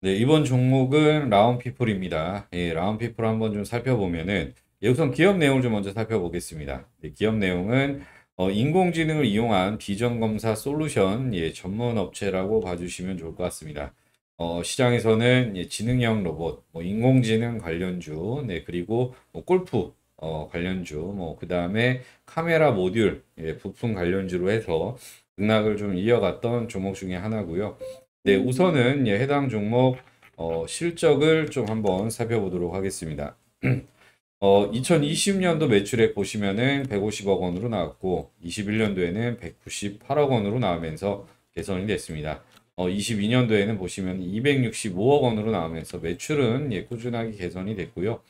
네, 이번 종목은 라운피플입니다. 예, 라운피플 한번 좀 살펴보면은 예, 우선 기업 내용을 좀 먼저 살펴보겠습니다. 예, 기업 내용은 어, 인공지능을 이용한 비전검사 솔루션 예, 전문 업체라고 봐주시면 좋을 것 같습니다. 어, 시장에서는 예, 지능형 로봇, 뭐 인공지능 관련주, 네, 그리고 뭐 골프 어, 관련주, 뭐그 다음에 카메라 모듈 예, 부품 관련주로 해서 등락을 좀 이어갔던 종목 중에 하나고요. 네, 음. 우선은 예, 해당 종목 어, 실적을 좀 한번 살펴보도록 하겠습니다. 어, 2020년도 매출액 보시면은 150억 원으로 나왔고 21년도에는 198억 원으로 나오면서 개선이 됐습니다. 어, 22년도에는 보시면 265억 원으로 나오면서 매출은 예, 꾸준하게 개선이 됐고요.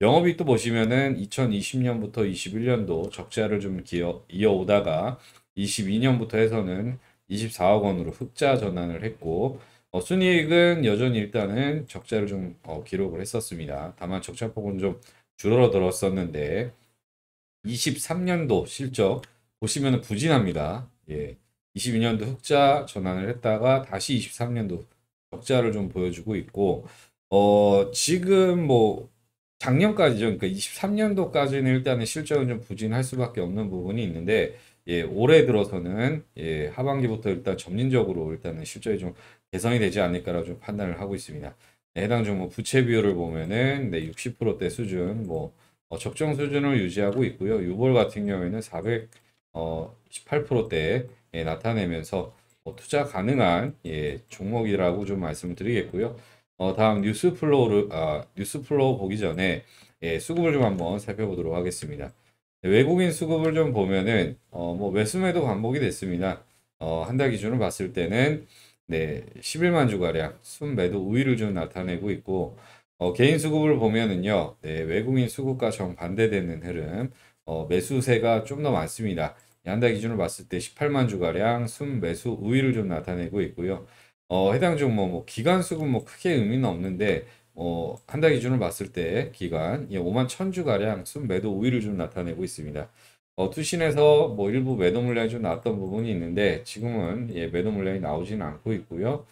영업이익도 보시면은 2020년부터 21년도 적자를 좀 기어, 이어오다가 22년부터 해서는 24억 원으로 흑자 전환을 했고 어, 순이익은 여전히 일단은 적자를 좀 어, 기록을 했었습니다. 다만 적자폭은 좀 줄어들었었는데 23년도 실적 보시면 부진합니다. 예, 22년도 흑자 전환을 했다가 다시 23년도 적자를 좀 보여주고 있고 어, 지금 뭐작년까지 그러니까 23년도까지는 일단은 실적은 좀 부진할 수밖에 없는 부분이 있는데 예, 올해 들어서는 예, 하반기부터 일단 점진적으로 일단은 실적이 좀 개선이 되지 않을까라고 좀 판단을 하고 있습니다. 네, 해당 종목 뭐 부채 비율을 보면은 네, 60%대 수준 뭐 어, 적정 수준을 유지하고 있고요. 6월 같은 경우에는 4 1 8대 예, 나타내면서 어, 투자 가능한 예, 종목이라고 좀 말씀을 드리겠고요. 어, 다음 뉴스 플로우를 아, 뉴스 플로우 보기 전에 예, 수급을 좀 한번 살펴보도록 하겠습니다. 네, 외국인 수급을 좀 보면은 어, 뭐 매수매도 반복이 됐습니다. 어, 한 달 기준으로 봤을 때는 네, 11만 주가량 순매도 우위를 좀 나타내고 있고 어, 개인 수급을 보면은요. 네, 외국인 수급과 정반대되는 흐름 어, 매수세가 좀 더 많습니다. 한 달 기준으로 봤을 때 18만 주가량 순매수 우위를 좀 나타내고 있고요. 어, 해당 종목 뭐 기간 수급 뭐 크게 의미는 없는데 어, 한 달 기준으로 봤을 때 기간 예, 5만 1000주 가량 순매도 우위를 좀 나타내고 있습니다. 어, 투신에서 뭐 일부 매도 물량이 좀 나왔던 부분이 있는데 지금은 예, 매도 물량이 나오진 않고 있고요.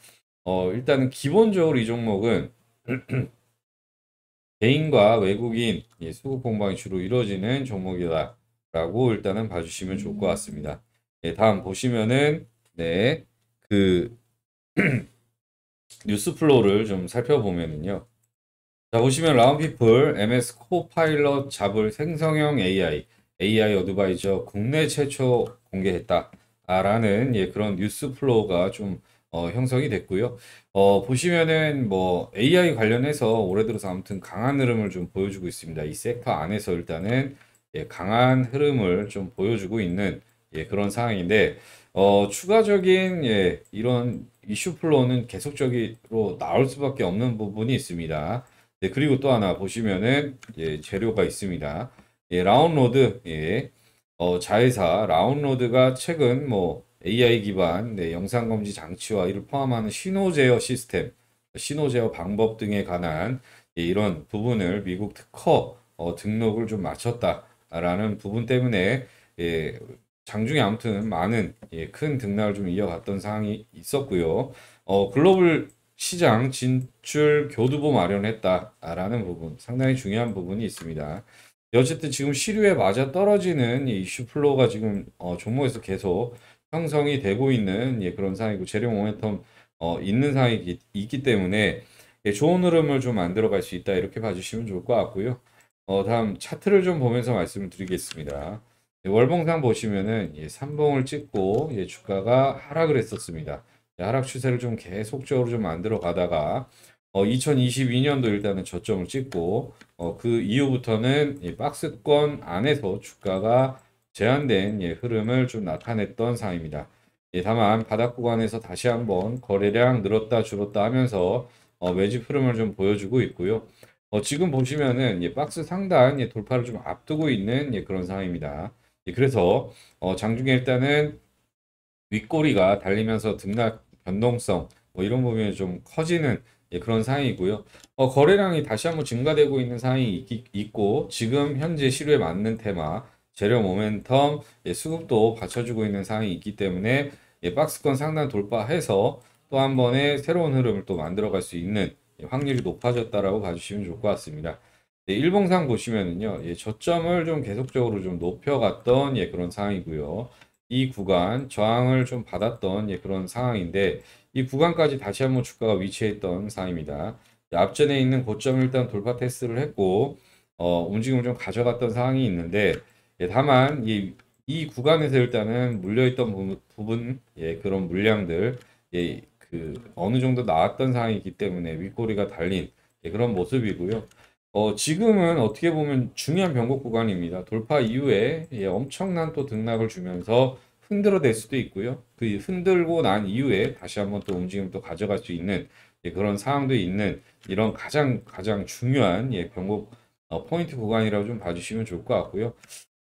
어, 일단은 기본적으로 이 종목은 개인과 외국인 예, 수급 공방이 주로 이루어지는 종목이다 라고 일단은 봐주시면 좋을 것 음. 같습니다. 예, 다음 보시면은 네그 뉴스 플로우를 좀 살펴보면은요. 자 보시면 라운피플 MS 코파일럿 잡을 생성형 AI AI 어드바이저 국내 최초 공개했다 아, 라는 예, 그런 뉴스 플로우가 좀 어, 형성이 됐고요. 어, 보시면은 뭐 AI 관련해서 올해 들어서 아무튼 강한 흐름을 좀 보여주고 있습니다. 이세터 안에서 일단은 예, 강한 흐름을 좀 보여주고 있는 예, 그런 상황인데 어, 추가적인 예, 이런 이슈 플로우는 계속적으로 나올 수밖에 없는 부분이 있습니다. 네, 그리고 또 하나 보시면은 예, 재료가 있습니다. 예, 라운로드 예, 어, 자회사 라운로드가 최근 뭐 AI 기반 네, 영상 검지 장치와 이를 포함하는 신호 제어 시스템, 신호 제어 방법 등에 관한 예, 이런 부분을 미국 특허 어, 등록을 좀 마쳤다라는 부분 때문에 예, 장중에 아무튼 많은 예, 큰 등락을 좀 이어갔던 상황이 있었고요. 어, 글로벌 시장 진출 교두보 마련했다라는 부분 상당히 중요한 부분이 있습니다. 어쨌든 지금 시류에 맞아 떨어지는 이슈 플로가 지금 어, 종목에서 계속 형성이 되고 있는 예, 그런 상황이고 재료 모멘텀 어, 있는 상황이 있기 때문에 예, 좋은 흐름을 좀 만들어 갈 수 있다 이렇게 봐주시면 좋을 것 같고요. 어, 다음 차트를 좀 보면서 말씀을 드리겠습니다. 월봉상 보시면은 예, 3봉을 찍고 예, 주가가 하락을 했었습니다. 하락 추세를 좀 계속적으로 좀 만들어 가다가 어, 2022년도 일단은 저점을 찍고 어, 그 이후부터는 박스권 안에서 주가가 제한된 예, 흐름을 좀 나타냈던 상황입니다. 예, 다만 바닥 구간에서 다시 한번 거래량 늘었다 줄었다 하면서 어, 외집 흐름을 좀 보여주고 있고요. 어, 지금 보시면은 예, 박스 상단 예, 돌파를 좀 앞두고 있는 예, 그런 상황입니다. 예, 그래서 어, 장중에 일단은 윗꼬리가 달리면서 등락 변동성 뭐 이런 부분이 좀 커지는 예, 그런 상황이고요. 어, 거래량이 다시 한번 증가되고 있는 상황이 있, 있고 지금 현재 시류에 맞는 테마 재료 모멘텀 예, 수급도 받쳐주고 있는 상황이 있기 때문에 예, 박스권 상단 돌파해서 또 한 번의 새로운 흐름을 또 만들어갈 수 있는 예, 확률이 높아졌다라고 봐주시면 좋을 것 같습니다. 예, 일봉상 보시면은요, 예, 저점을 좀 계속적으로 좀 높여갔던 예, 그런 상황이고요. 이 구간 저항을 좀 받았던 예, 그런 상황인데 이 구간까지 다시 한번 주가가 위치했던 상황입니다. 예, 앞전에 있는 고점을 일단 돌파 테스트를 했고 어, 움직임을 좀 가져갔던 상황이 있는데 예, 다만 이, 이 구간에서 일단은 물려있던 부분, 부분 예, 그런 물량들 예, 그 어느 정도 나왔던 상황이기 때문에 윗꼬리가 달린 예, 그런 모습이고요. 어, 지금은 어떻게 보면 중요한 변곡 구간입니다. 돌파 이후에 예, 엄청난 또 등락을 주면서 흔들어댈 수도 있고요. 그 흔들고 난 이후에 다시 한번 또 움직임 또 가져갈 수 있는 예, 그런 상황도 있는 이런 가장 가장 중요한 예, 변곡 어, 포인트 구간이라고 좀 봐주시면 좋을 것 같고요.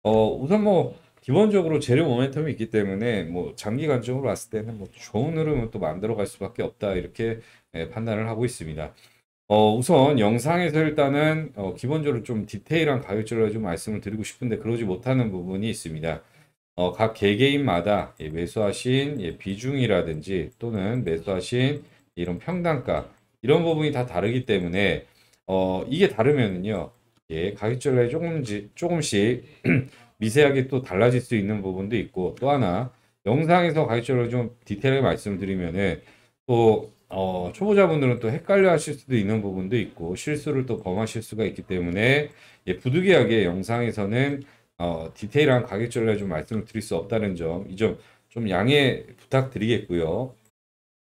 어, 우선 뭐 기본적으로 재료 모멘텀이 있기 때문에 뭐 장기간적으로 봤을 때는 뭐 좋은 흐름을또 만들어 갈 수밖에 없다 이렇게 예, 판단을 하고 있습니다. 어, 우선 영상에서 일단은 어, 기본적으로 좀 디테일한 가격제를 좀 말씀을 드리고 싶은데 그러지 못하는 부분이 있습니다. 어, 각 개개인마다 예, 매수하신 예, 비중이라든지 또는 매수하신 이런 평단가 이런 부분이 다 다르기 때문에 어, 이게 다르면은요 예, 가격절에 조금씩 조금씩 미세하게 또 달라질 수 있는 부분도 있고 또 하나 영상에서 가격절을 좀 디테일하게 말씀드리면은 또 어, 초보자분들은 또 헷갈려 하실 수도 있는 부분도 있고 실수를 또 범하실 수가 있기 때문에 예, 부득이하게 영상에서는 어, 디테일한 가격 전을좀 말씀을 드릴 수 없다는 점이 점 좀 양해 부탁드리겠고요.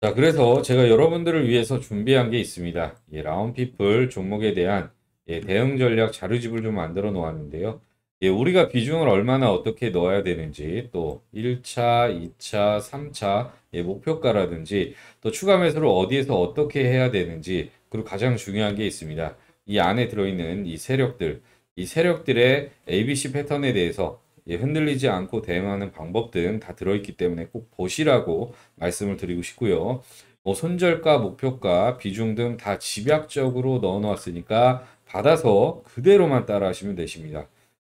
자 그래서 제가 여러분들을 위해서 준비한 게 있습니다. 예, 라운피플 종목에 대한 예, 대응 전략 자료집을 좀 만들어 놓았는데요. 예, 우리가 비중을 얼마나 어떻게 넣어야 되는지 또 1차, 2차, 3차 예, 목표가라든지 또 추가 매수를 어디에서 어떻게 해야 되는지 그리고 가장 중요한 게 있습니다. 이 안에 들어있는 이 세력들, 이 세력들의 ABC 패턴에 대해서 예, 흔들리지 않고 대응하는 방법 등 다 들어있기 때문에 꼭 보시라고 말씀을 드리고 싶고요. 뭐 손절가, 목표가, 비중 등 다 집약적으로 넣어놓았으니까 받아서 그대로만 따라 하시면 되십니다.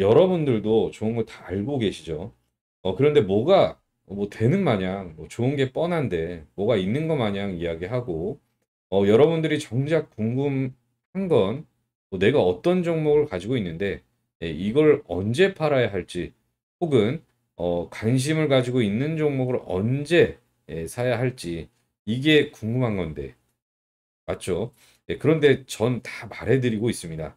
여러분들도 좋은 거 다 알고 계시죠. 어, 그런데 뭐가 뭐 되는 마냥 뭐 좋은 게 뻔한데 뭐가 있는 거 마냥 이야기하고 어, 여러분들이 정작 궁금한 건 뭐 내가 어떤 종목을 가지고 있는데 예, 이걸 언제 팔아야 할지 혹은 어, 관심을 가지고 있는 종목을 언제 예, 사야 할지 이게 궁금한 건데 맞죠? 예, 그런데 전 다 말해드리고 있습니다.